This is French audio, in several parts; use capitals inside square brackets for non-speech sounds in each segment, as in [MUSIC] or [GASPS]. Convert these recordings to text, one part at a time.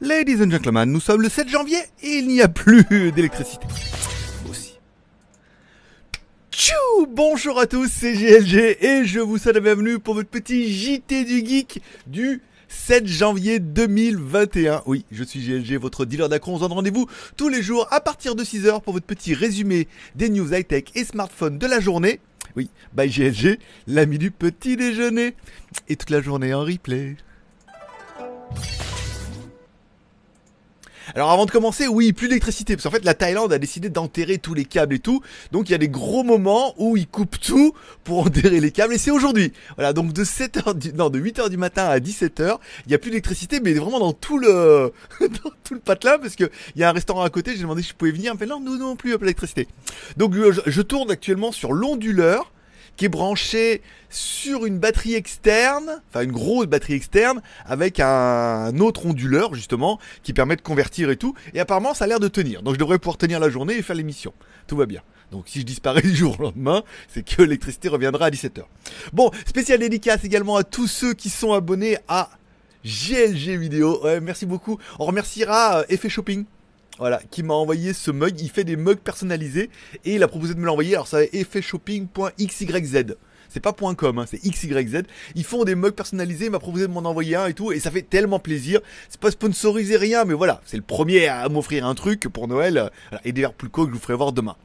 Ladies and gentlemen, nous sommes le 7 janvier et il n'y a plus d'électricité. Aussi. Tchou Bonjour à tous, c'est GLG et je vous souhaite la bienvenue pour votre petit JT du Geek du 7 janvier 2021. Oui, je suis GLG, votre dealer d'acron, On se donne rendez-vous tous les jours à partir de 6h pour votre petit résumé des news high-tech et smartphones de la journée. Oui, bye GLG, l'ami du petit déjeuner. Et toute la journée en replay. Alors avant de commencer, oui, plus d'électricité, parce qu'en fait la Thaïlande a décidé d'enterrer tous les câbles et tout, donc il y a des gros moments où ils coupent tout pour enterrer les câbles, et c'est aujourd'hui. Voilà, donc de 7h de 8h du matin à 17h, il y a plus d'électricité, mais vraiment dans tout le, [LAUGHS] dans tout le patelin, parce que il y a un restaurant à côté, j'ai demandé si je pouvais venir, mais non, non, non plus, d'électricité. Donc euh, je, tourne actuellement sur l'onduleur, qui est branché sur une batterie externe, enfin une grosse batterie externe, avec un autre onduleur justement, qui permet de convertir et tout. Et apparemment, ça a l'air de tenir. Donc je devrais pouvoir tenir la journée et faire l'émission. Tout va bien. Donc si je disparais [LAUGHS] du jour au lendemain, c'est que l'électricité reviendra à 17h. Bon, spécial dédicace également à tous ceux qui sont abonnés à GLG Vidéo. merci beaucoup. On remerciera euh, Effet Shopping voilà, qui m'a envoyé ce mug. Il fait des mugs personnalisés et il a proposé de me l'envoyer. Alors, ça effetshopping.xyz. C'est pas .com, hein, c'est XYZ. Ils font des mugs personnalisés, il m'a proposé de m'en envoyer un et tout, et ça fait tellement plaisir. C'est pas sponsorisé, rien, mais voilà, c'est le premier à m'offrir un truc pour Noël. Euh, et d'ailleurs, plus cool que je vous ferai voir demain.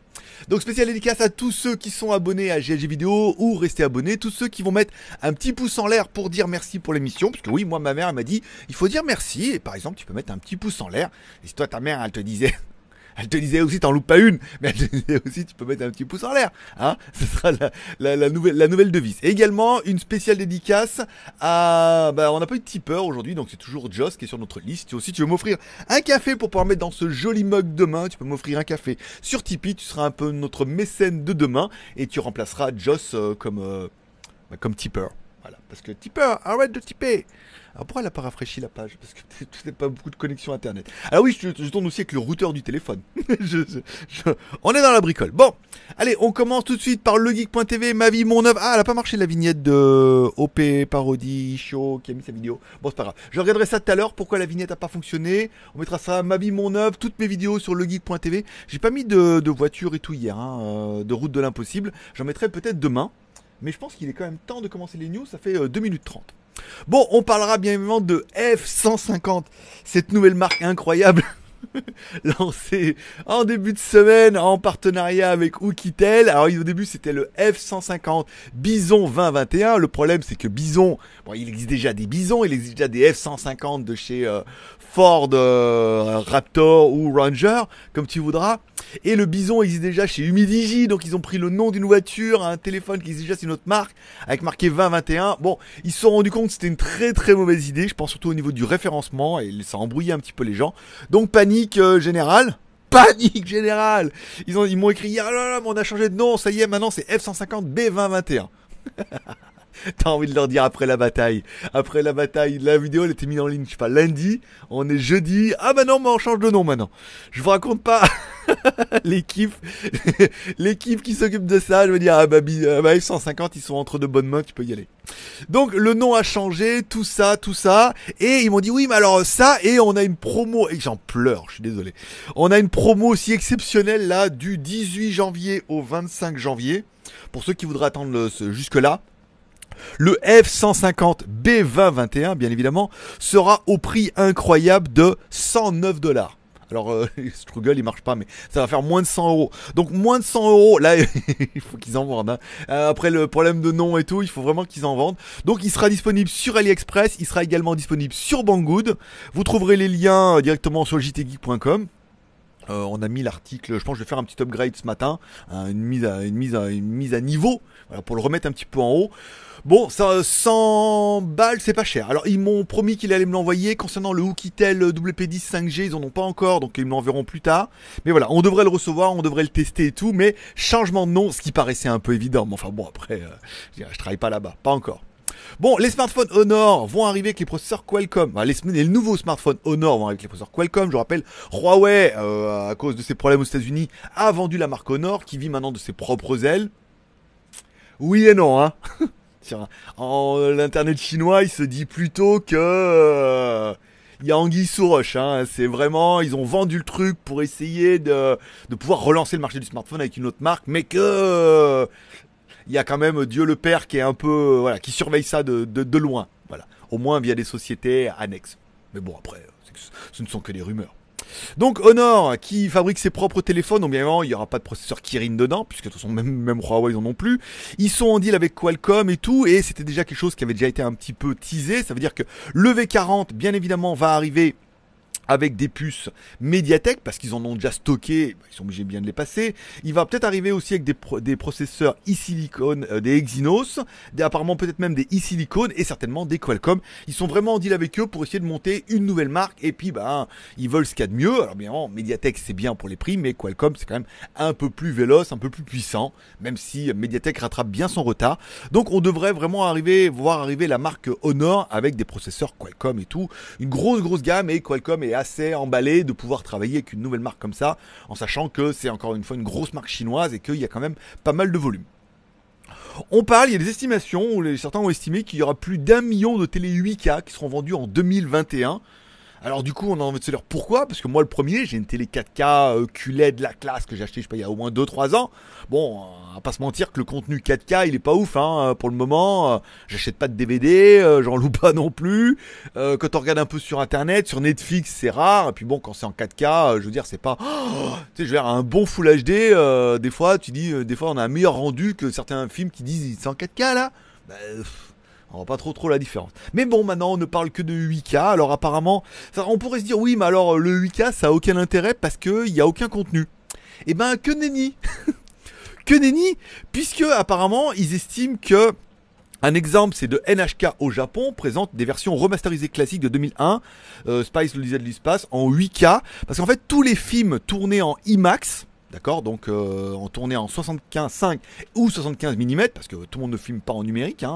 Donc spécial dédicace à tous ceux qui sont abonnés à GLG Vidéo ou restés abonnés, tous ceux qui vont mettre un petit pouce en l'air pour dire merci pour l'émission, parce que oui, moi ma mère m'a dit il faut dire merci, et par exemple tu peux mettre un petit pouce en l'air, et si toi ta mère elle te disait elle te disait aussi, t'en loupes pas une, mais elle te disait aussi, tu peux mettre un petit pouce en l'air. Hein [LAUGHS] Ce sera la, nouvelle, devise. également, une spéciale dédicace à... Bah, on n'a pas eu de tipeur aujourd'hui, donc c'est toujours Joss qui est sur notre liste. Si aussi tu veux m'offrir un café pour pouvoir mettre dans ce joli mug demain, tu peux m'offrir un café sur Tipeee. Tu seras un peu notre mécène de demain et tu remplaceras Joss euh, comme, euh, bah, comme tipeur. Voilà. Parce que tipeur, arrête de tiper Alors pourquoi elle n'a pas rafraîchi la page Parce que [LAUGHS] tu n'as pas beaucoup de connexion internet. Ah oui, je, tourne aussi avec le routeur du téléphone. [LAUGHS] on est dans la bricole. Bon, allez, on commence tout de suite par legeek.tv, ma vie, mon œuvre. Ah, elle a pas marché la vignette de OP Parodie Show qui a mis sa vidéo. Bon, c'est pas grave. Je regarderai ça tout à l'heure, pourquoi la vignette n'a pas fonctionné. On mettra ça, ma vie, mon œuvre, toutes mes vidéos sur legeek.tv. J'ai pas mis de, de, voiture et tout hier, hein, euh, de route de l'impossible. J'en mettrai peut-être demain mais je pense qu'il est quand même temps de commencer les news, ça fait 2 euh, minutes 30. Bon, on parlera bien évidemment de F-150, cette nouvelle marque incroyable [LAUGHS] lancée en début de semaine en partenariat avec Oukitel. Alors au début c'était le F-150 Bison 2021. Le problème c'est que Bison, bon, il existe déjà des Bisons, il existe déjà des F-150 de chez euh, Ford euh, Raptor ou Ranger, comme tu voudras. Et le bison existe déjà chez Humidigi, donc ils ont pris le nom d'une voiture, un téléphone qui existe déjà, c'est une autre marque, avec marqué 2021. Bon, ils se sont rendus compte que c'était une très très mauvaise idée, je pense surtout au niveau du référencement, et ça a embrouillé un petit peu les gens. Donc panique euh, générale [LAUGHS] panique générale. Ils ont, ils m'ont écrit, ah là là, on a changé de nom, ça y est, maintenant c'est F-150 B2021. [LAUGHS] [LAUGHS] T'as envie de leur dire après la bataille. Après la bataille, la vidéo elle était mise en ligne, je sais pas, lundi, on est jeudi. Ah bah non, mais on change de nom maintenant. Je vous raconte pas [LAUGHS] l'équipe [LAUGHS] l'équipe qui s'occupe de ça, je veux dire ah bah, euh, bah, F150, ils sont entre de bonnes mains, tu peux y aller. Donc le nom a changé, tout ça, tout ça et ils m'ont dit oui, mais alors ça et on a une promo et j'en pleure, je suis désolé. On a une promo aussi exceptionnelle là du 18 janvier au 25 janvier. Pour ceux qui voudraient attendre jusque-là, le F-150 B2021, bien évidemment, sera au prix incroyable de 109 dollars. Alors, euh, [LAUGHS] Struggle, il marche pas, mais ça va faire moins de 100 euros. Donc, moins de 100 euros, là, [LAUGHS] il faut qu'ils en vendent. Hein. Euh, après le problème de nom et tout, il faut vraiment qu'ils en vendent. Donc, il sera disponible sur AliExpress, il sera également disponible sur Banggood. Vous trouverez les liens euh, directement sur jtgeek.com. Euh, on a mis l'article, je pense que je vais faire un petit upgrade ce matin, hein, une, mise à, une, mise à, une mise à niveau, pour le remettre un petit peu en haut. Bon, ça, 100 balles, c'est pas cher. Alors, ils m'ont promis qu'ils allaient me l'envoyer. Concernant le Hookitel WP10 5G, ils en ont pas encore, donc ils me l'enverront plus tard. Mais voilà, on devrait le recevoir, on devrait le tester et tout, mais changement de nom, ce qui paraissait un peu évident. Mais enfin bon, après, euh, je travaille pas là-bas, pas encore. Bon, les smartphones Honor vont arriver avec les processeurs Qualcomm. les, nouveaux smartphones Honor vont arriver avec les processeurs Qualcomm. Je rappelle, Huawei, euh, à cause de ses problèmes aux États-Unis, a vendu la marque Honor qui vit maintenant de ses propres ailes. Oui et non, hein. [LAUGHS] Tiens, en l'internet chinois, il se dit plutôt que euh, il y a anguille Hein. C'est vraiment, ils ont vendu le truc pour essayer de, pouvoir relancer le marché du smartphone avec une autre marque, mais que il y a quand même Dieu le Père qui est un peu euh, voilà, qui surveille ça de, loin. Voilà, au moins via des sociétés annexes. Mais bon, après, ce ne sont que des rumeurs. Donc Honor, qui fabrique ses propres téléphones, bien évidemment il n'y aura pas de processeur Kirin dedans, puisque de toute façon même, Huawei ils en ont plus. Ils sont en deal avec Qualcomm et tout, et c'était déjà quelque chose qui avait déjà été un petit peu teasé, ça veut dire que le V40 bien évidemment va arriver avec des puces Mediatek parce qu'ils en ont déjà stocké, bah, ils sont obligés bien de les passer. Il va peut-être arriver aussi avec des, des processeurs e silicone euh, des Exynos, des, apparemment peut-être même des e-silicon et certainement des Qualcomm. Ils sont vraiment en deal avec eux pour essayer de monter une nouvelle marque et puis ben ils veulent ce qu'il y a de mieux. Alors bien Mediatek c'est bien pour les prix, mais Qualcomm c'est quand même un peu plus véloce, un peu plus puissant, même si Mediatek rattrape bien son retard. Donc on devrait vraiment arriver, voir arriver la marque Honor avec des processeurs Qualcomm et tout, une grosse grosse gamme et Qualcomm est assez emballé de pouvoir travailler avec une nouvelle marque comme ça, en sachant que c'est encore une fois une grosse marque chinoise et qu'il y a quand même pas mal de volume. On parle, il y a des estimations où certains ont estimé qu'il y aura plus d'un million de télé 8K qui seront vendus en 2021. Alors du coup, on a envie de se dire pourquoi Parce que moi, le premier, j'ai une télé 4K QLED euh, de la classe que j'ai acheté, je sais pas, il y a au moins 2-3 ans. Bon, euh, à pas se mentir que le contenu 4K, il est pas ouf, hein, euh, pour le moment. J'achète pas de DVD, j'en loue pas non plus. Quand on regarde un peu sur Internet, sur Netflix, c'est rare. Et puis bon, quand c'est en 4K, je veux dire, c'est pas... Oh, tu sais, je veux dire, un bon Full HD, des fois, tu dis, des fois, on a un meilleur rendu que certains films qui disent, c'est en 4K, là ben, on pas trop trop la différence. Mais bon, maintenant on ne parle que de 8K. Alors apparemment, on pourrait se dire oui, mais alors euh, le 8K ça a aucun intérêt parce qu'il n'y a aucun contenu. Eh ben que nenni, [LAUGHS] que nenni, puisque apparemment ils estiment que un exemple, c'est de NHK au Japon, présente des versions remasterisées classiques de 2001, euh, Spice le disait de l'espace, en 8K, parce qu'en fait tous les films tournés en IMAX, D'accord Donc euh, en tournée en 75,5 ou 75 mm, parce que tout le monde ne filme pas en numérique, il y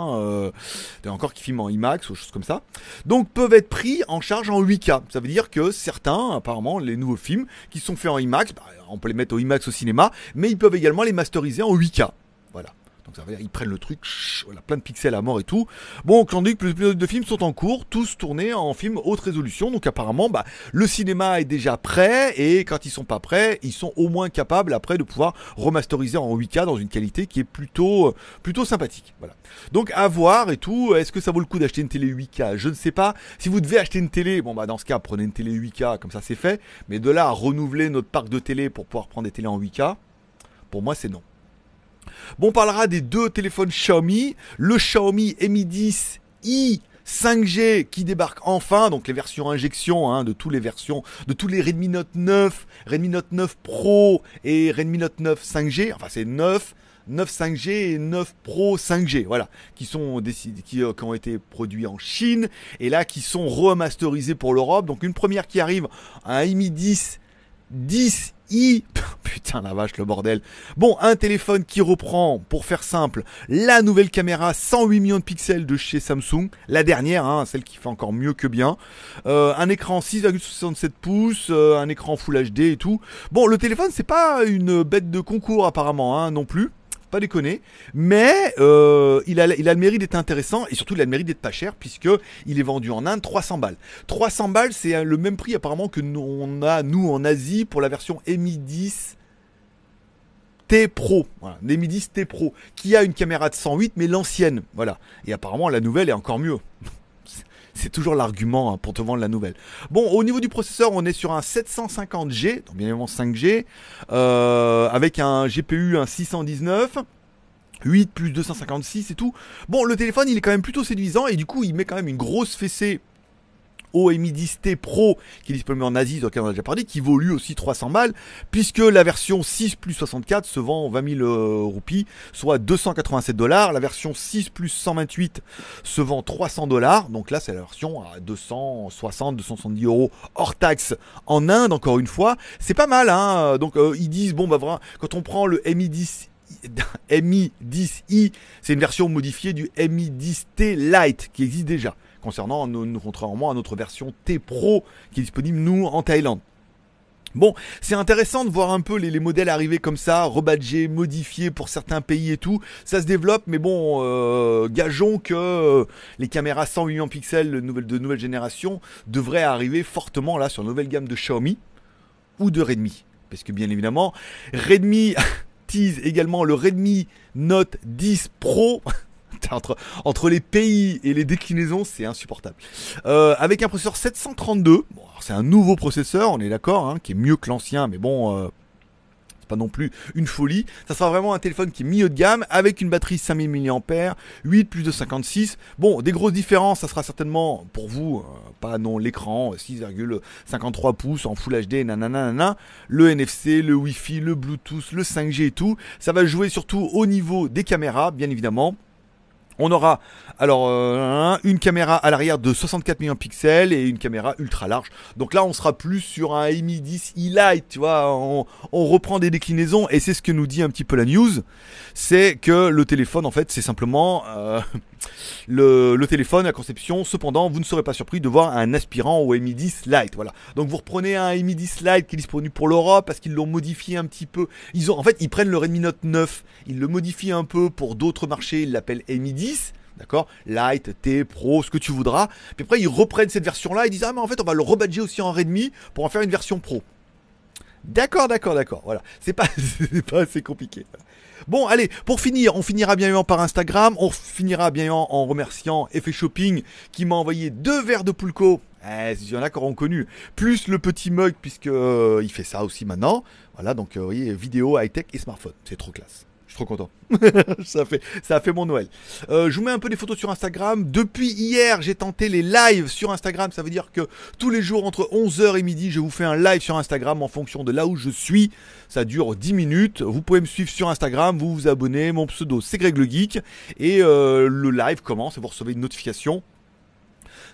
a encore qui filment en IMAX ou choses comme ça. Donc peuvent être pris en charge en 8K. Ça veut dire que certains, apparemment, les nouveaux films qui sont faits en IMAX, bah, on peut les mettre au IMAX au cinéma, mais ils peuvent également les masteriser en 8K. Voilà. Donc ça veut dire ils prennent le truc, plein de pixels à mort et tout. Bon, quand dit que plus de films sont en cours, tous tournés en film haute résolution. Donc apparemment, bah, le cinéma est déjà prêt et quand ils sont pas prêts, ils sont au moins capables après de pouvoir remasteriser en 8K dans une qualité qui est plutôt euh, plutôt sympathique. Voilà. Donc à voir et tout. Est-ce que ça vaut le coup d'acheter une télé 8K Je ne sais pas. Si vous devez acheter une télé, bon bah dans ce cas, prenez une télé 8K comme ça c'est fait. Mais de là à renouveler notre parc de télé pour pouvoir prendre des télés en 8K, pour moi c'est non. Bon, on parlera des deux téléphones Xiaomi, le Xiaomi Mi 10 i 5G qui débarque enfin, donc les versions injection hein, de toutes les versions, de tous les Redmi Note 9, Redmi Note 9 Pro et Redmi Note 9 5G, enfin c'est 9, 9 5G et 9 Pro 5G, voilà, qui sont décidés, euh, qui, ont été produits en Chine et là qui sont remasterisés pour l'Europe. Donc une première qui arrive, un Mi 10, 10 [LAUGHS] Putain la vache, le bordel. Bon, un téléphone qui reprend, pour faire simple, la nouvelle caméra 108 millions de pixels de chez Samsung, la dernière, hein, celle qui fait encore mieux que bien. Euh, un écran 6,67 pouces, euh, un écran Full HD et tout. Bon, le téléphone, c'est pas une bête de concours apparemment, hein, non plus pas déconner. Mais euh, il, a, le mérite d'être intéressant et surtout il a le mérite d'être pas cher puisque il est vendu en Inde 300 balles. 300 balles, c'est euh, le même prix apparemment que nous, on a nous en Asie pour la version Mi 10 T Pro, voilà, Mi 10 T Pro, qui a une caméra de 108 mais l'ancienne, voilà. Et apparemment la nouvelle est encore mieux. C'est toujours l'argument hein, pour te vendre la nouvelle. Bon, au niveau du processeur, on est sur un 750G, donc bien évidemment 5G, euh, avec un GPU un 619. 8 plus 256 et tout. Bon, le téléphone, il est quand même plutôt séduisant et du coup, il met quand même une grosse fessée OMIDIST 10 t Pro qui est disponible en Asie, dans lequel on a déjà parlé, qui vaut lui aussi 300 balles, puisque la version 6 plus 64 se vend 20 000 euh, roupies, soit 287 dollars. La version 6 plus 128 se vend 300 dollars. Donc là, c'est la version à 260, 270 euros hors taxe en Inde, encore une fois. C'est pas mal, hein. Donc euh, ils disent, bon, bah voilà, quand on prend le MI10 MI10i, c'est une version modifiée du MI10T Lite qui existe déjà concernant nous, contrairement à notre version T Pro qui est disponible nous en Thaïlande. Bon, c'est intéressant de voir un peu les, modèles arriver comme ça, rebadgés, modifiés pour certains pays et tout. Ça se développe, mais bon, euh, gageons que euh, les caméras 108 millions de nouvelle, de nouvelle génération devraient arriver fortement là sur la nouvelle gamme de Xiaomi ou de Redmi. Parce que bien évidemment, Redmi [LAUGHS] tease également le Redmi Note 10 Pro. [LAUGHS] [LAUGHS] entre, les pays et les déclinaisons, c'est insupportable. Euh, avec un processeur 732, bon, c'est un nouveau processeur, on est d'accord, hein, qui est mieux que l'ancien, mais bon, euh, c'est pas non plus une folie. Ça sera vraiment un téléphone qui est milieu de gamme, avec une batterie 5000 mAh, 8 plus de 56. Bon, des grosses différences, ça sera certainement pour vous, euh, pas non l'écran, 6,53 pouces en Full HD, nanana, le NFC, le Wi-Fi, le Bluetooth, le 5G et tout. Ça va jouer surtout au niveau des caméras, bien évidemment. On aura alors euh, une caméra à l'arrière de 64 millions de pixels et une caméra ultra large. Donc là, on sera plus sur un Mi 10 e-Lite, tu vois. On, on, reprend des déclinaisons et c'est ce que nous dit un petit peu la news, c'est que le téléphone, en fait, c'est simplement euh, le, téléphone, la conception. Cependant, vous ne serez pas surpris de voir un aspirant au Mi10 Lite. Voilà. Donc vous reprenez un Mi10 Lite qui est disponible pour l'Europe parce qu'ils l'ont modifié un petit peu. Ils ont, en fait, ils prennent le Redmi Note 9, ils le modifient un peu pour d'autres marchés, ils l'appellent Mi10. D'accord Light, T, Pro, ce que tu voudras. Puis après, ils reprennent cette version-là et disent Ah, mais en fait, on va le rebadger aussi en Redmi pour en faire une version Pro. D'accord, d'accord, d'accord. Voilà. C'est pas, [LAUGHS] pas assez compliqué. Bon, allez, pour finir, on finira bien en par Instagram. On finira bien en remerciant Effet Shopping qui m'a envoyé deux verres de Pulco. Eh, il y en a connu. Plus le petit mug, puisque euh, il fait ça aussi maintenant. Voilà, donc euh, vous voyez, vidéo, high-tech et smartphone. C'est trop classe. Je suis trop content. [LAUGHS] ça, fait, ça a fait mon Noël. Euh, je vous mets un peu des photos sur Instagram. Depuis hier, j'ai tenté les lives sur Instagram. Ça veut dire que tous les jours, entre 11h et midi, je vous fais un live sur Instagram en fonction de là où je suis. Ça dure 10 minutes. Vous pouvez me suivre sur Instagram, vous vous abonnez. Mon pseudo, c'est Greg le Geek. Et euh, le live commence et vous recevez une notification.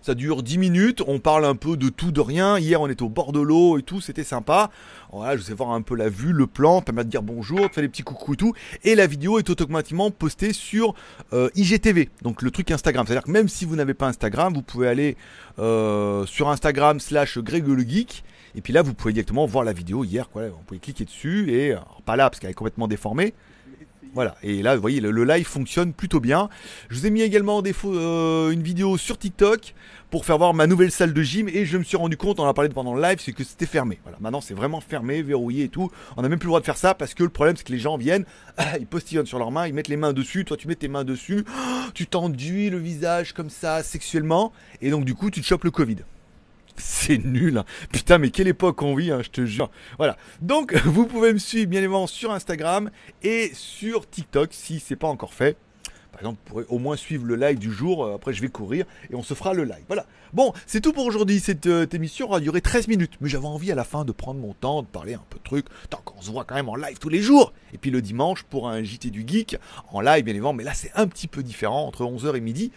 Ça dure 10 minutes, on parle un peu de tout, de rien. Hier, on était au bord de l'eau et tout, c'était sympa. Voilà, je sais voir un peu la vue, le plan, permet de dire bonjour, de faire des petits coucou et tout. Et la vidéo est automatiquement postée sur euh, IGTV, donc le truc Instagram. C'est-à-dire que même si vous n'avez pas Instagram, vous pouvez aller euh, sur Instagram slash Et puis là, vous pouvez directement voir la vidéo hier. Vous pouvez cliquer dessus et euh, pas là parce qu'elle est complètement déformée. Voilà. Et là, vous voyez, le, live fonctionne plutôt bien. Je vous ai mis également euh, une vidéo sur TikTok pour faire voir ma nouvelle salle de gym. Et je me suis rendu compte, on en a parlé pendant le live, c'est que c'était fermé. Voilà. Maintenant, c'est vraiment fermé, verrouillé et tout. On n'a même plus le droit de faire ça parce que le problème, c'est que les gens viennent, [LAUGHS] ils postillonnent sur leurs mains, ils mettent les mains dessus. Toi, tu mets tes mains dessus, [GASPS] tu t'enduis le visage comme ça, sexuellement. Et donc, du coup, tu te chopes le Covid. C'est nul. Hein. Putain, mais quelle époque on vit, hein, je te jure. Voilà. Donc, [LAUGHS] vous pouvez me suivre bien évidemment sur Instagram et sur TikTok si c'est pas encore fait. Par exemple, vous pourrez au moins suivre le live du jour. Euh, après, je vais courir et on se fera le live. Voilà. Bon, c'est tout pour aujourd'hui. Cette euh, émission aura duré 13 minutes. Mais j'avais envie à la fin de prendre mon temps, de parler un peu de trucs. Tant qu'on se voit quand même en live tous les jours. Et puis le dimanche, pour un JT du Geek, en live bien évidemment. Mais là, c'est un petit peu différent entre 11h et midi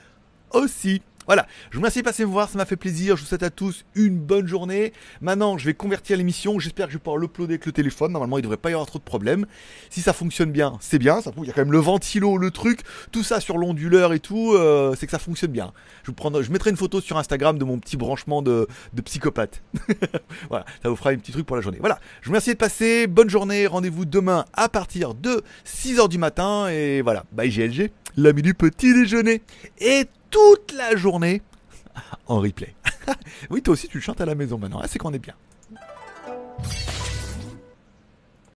aussi. Voilà, je vous remercie de passer me voir, ça m'a fait plaisir, je vous souhaite à tous une bonne journée. Maintenant, je vais convertir l'émission, j'espère que je vais pouvoir l'uploader avec le téléphone, normalement il ne devrait pas y avoir trop de problèmes. Si ça fonctionne bien, c'est bien, ça y a quand même le ventilo, le truc, tout ça sur l'onduleur et tout, euh, c'est que ça fonctionne bien. Je, vous je mettrai une photo sur Instagram de mon petit branchement de, psychopathe. [LAUGHS] voilà, ça vous fera un petit truc pour la journée. Voilà, je vous remercie de passer, bonne journée, rendez-vous demain à partir de 6h du matin et voilà, bye GLG, la du petit déjeuner. Et toute la journée en replay. [LAUGHS] oui, toi aussi tu chantes à la maison maintenant, ah, c'est qu'on est bien.